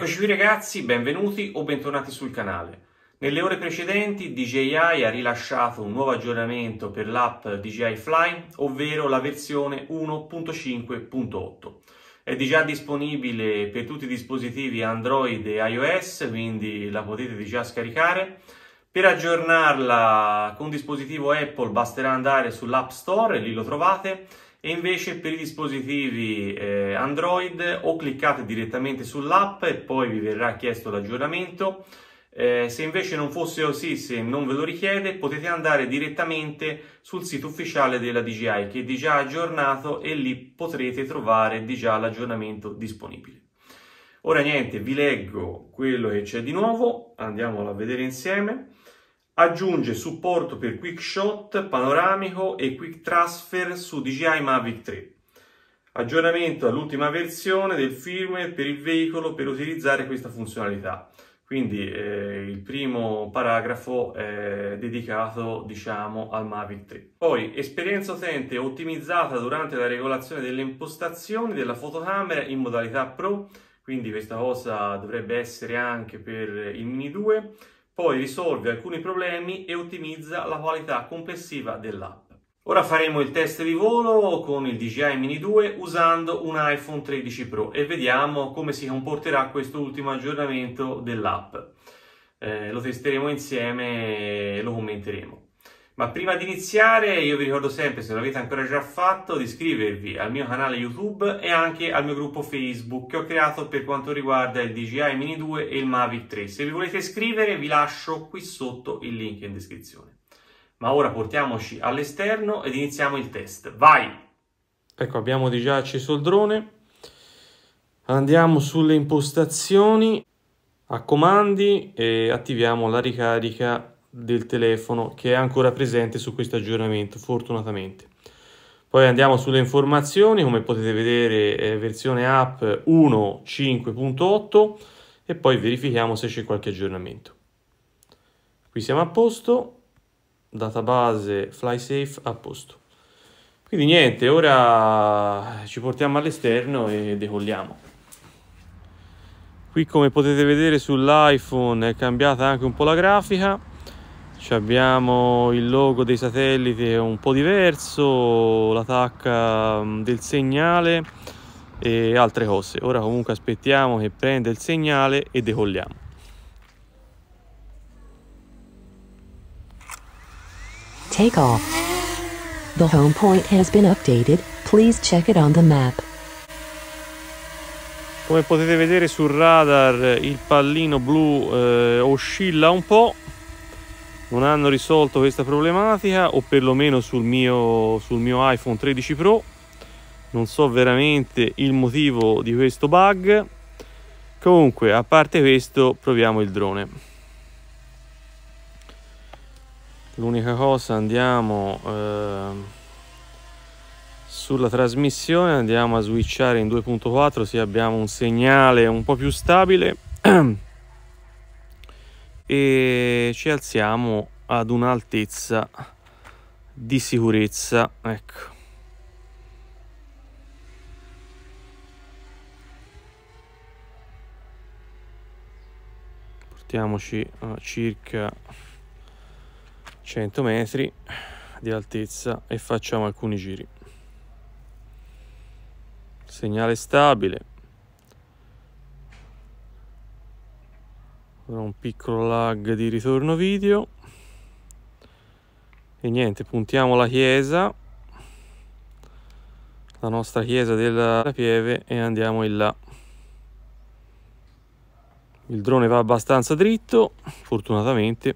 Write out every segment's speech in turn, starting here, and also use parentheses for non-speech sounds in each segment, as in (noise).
Eccoci qui ragazzi, benvenuti o bentornati sul canale. Nelle ore precedenti DJI ha rilasciato un nuovo aggiornamento per l'app DJI Fly, ovvero la versione 1.5.8. È già disponibile per tutti i dispositivi Android e iOS, quindi la potete già scaricare. Per aggiornarla con dispositivo Apple basterà andare sull'App Store, lì lo trovate, e invece per i dispositivi eh, Android o cliccate direttamente sull'app e poi vi verrà chiesto l'aggiornamento. Eh, se invece non fosse così, se non ve lo richiede, potete andare direttamente sul sito ufficiale della DJI che è di già aggiornato e lì potrete trovare di già l'aggiornamento disponibile. Ora niente, vi leggo quello che c'è di nuovo, andiamolo a vedere insieme aggiunge supporto per Quick Shot, panoramico e Quick Transfer su DJI Mavic 3. Aggiornamento all'ultima versione del firmware per il veicolo per utilizzare questa funzionalità. Quindi eh, il primo paragrafo è dedicato, diciamo, al Mavic 3. Poi, esperienza utente ottimizzata durante la regolazione delle impostazioni della fotocamera in modalità Pro, quindi questa cosa dovrebbe essere anche per il Mini 2 poi risolve alcuni problemi e ottimizza la qualità complessiva dell'app. Ora faremo il test di volo con il DJI Mini 2 usando un iPhone 13 Pro e vediamo come si comporterà questo ultimo aggiornamento dell'app. Eh, lo testeremo insieme e lo commenteremo. Ma prima di iniziare io vi ricordo sempre, se non l'avete ancora già fatto, di iscrivervi al mio canale YouTube e anche al mio gruppo Facebook che ho creato per quanto riguarda il DJI Mini 2 e il Mavic 3. Se vi volete iscrivere vi lascio qui sotto il link in descrizione. Ma ora portiamoci all'esterno ed iniziamo il test. Vai! Ecco, abbiamo già acceso il drone. Andiamo sulle impostazioni, a comandi e attiviamo la ricarica del telefono che è ancora presente su questo aggiornamento fortunatamente poi andiamo sulle informazioni come potete vedere eh, versione app 1.5.8 e poi verifichiamo se c'è qualche aggiornamento qui siamo a posto database flysafe a posto quindi niente ora ci portiamo all'esterno e decolliamo qui come potete vedere sull'iPhone è cambiata anche un po' la grafica ci abbiamo il logo dei satelliti un po' diverso, la tacca mm, del segnale e altre cose. Ora comunque aspettiamo che prenda il segnale e decolliamo. Take off. The home point has been updated. Please check it on the map. Come potete vedere sul radar il pallino blu eh, oscilla un po' non hanno risolto questa problematica o perlomeno sul mio, sul mio iPhone 13 Pro non so veramente il motivo di questo bug comunque a parte questo proviamo il drone l'unica cosa andiamo eh, sulla trasmissione andiamo a switchare in 2.4 se abbiamo un segnale un po' più stabile (clears throat) e ci alziamo ad un'altezza di sicurezza ecco portiamoci a eh, circa 100 metri di altezza e facciamo alcuni giri segnale stabile avrò un piccolo lag di ritorno video e niente puntiamo la chiesa la nostra chiesa della pieve e andiamo in là il drone va abbastanza dritto fortunatamente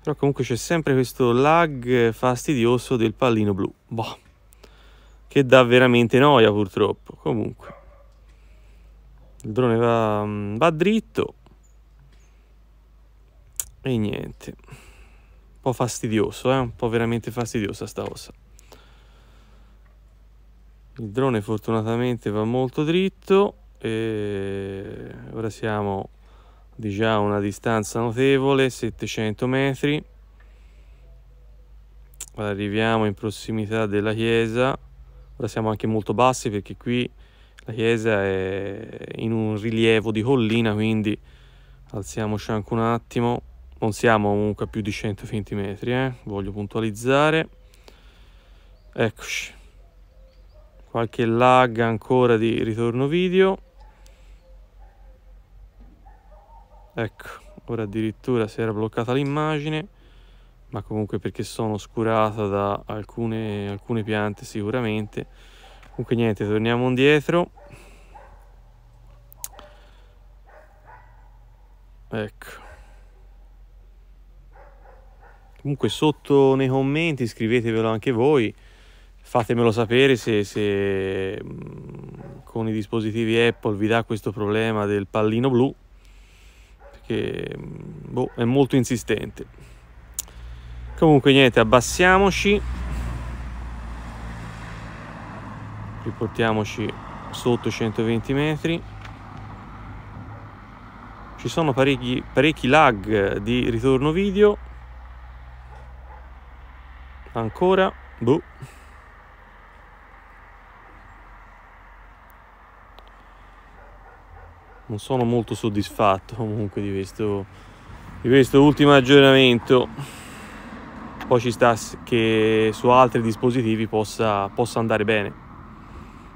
però comunque c'è sempre questo lag fastidioso del pallino blu boh, che dà veramente noia purtroppo comunque il drone va, mm, va dritto e niente. Un po' fastidioso, eh? Un po' veramente fastidiosa sta cosa. Il drone fortunatamente va molto dritto. E ora siamo di già a una distanza notevole, 700 metri. Arriviamo in prossimità della chiesa. Ora siamo anche molto bassi perché qui la chiesa è in un rilievo di collina, quindi alziamoci anche un attimo non siamo comunque a più di 120 metri eh? voglio puntualizzare eccoci qualche lag ancora di ritorno video ecco ora addirittura si era bloccata l'immagine ma comunque perché sono oscurata da alcune, alcune piante sicuramente comunque niente torniamo indietro ecco comunque sotto nei commenti scrivetevelo anche voi fatemelo sapere se, se mm, con i dispositivi Apple vi dà questo problema del pallino blu perché mm, boh, è molto insistente comunque niente abbassiamoci riportiamoci sotto 120 metri ci sono parecchi, parecchi lag di ritorno video Ancora? Boh. Non sono molto soddisfatto comunque di questo, di questo ultimo aggiornamento. Poi ci sta che su altri dispositivi possa, possa andare bene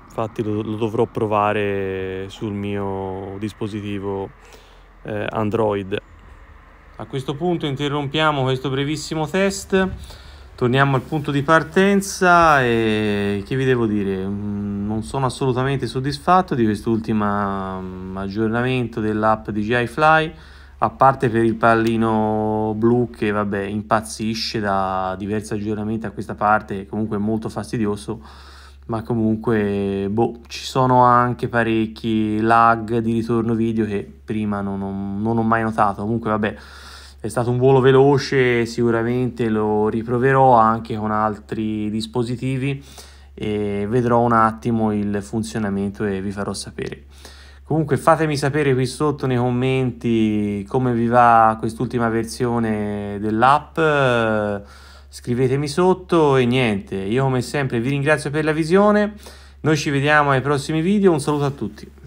infatti lo, lo, dovrò provare sul mio dispositivo eh, Android. A questo punto interrompiamo questo brevissimo test Torniamo al punto di partenza e che vi devo dire, mm, non sono assolutamente soddisfatto di quest'ultimo mm, aggiornamento dell'app DJI Fly, a parte per il pallino blu che vabbè impazzisce da diversi aggiornamenti a questa parte, comunque è molto fastidioso, ma comunque boh, ci sono anche parecchi lag di ritorno video che prima non ho, non ho mai notato, comunque vabbè è stato un volo veloce, sicuramente lo riproverò anche con altri dispositivi e vedrò un attimo il funzionamento e vi farò sapere. Comunque fatemi sapere qui sotto nei commenti come vi va quest'ultima versione dell'app, scrivetemi sotto e niente, io come sempre vi ringrazio per la visione, noi ci vediamo ai prossimi video, un saluto a tutti.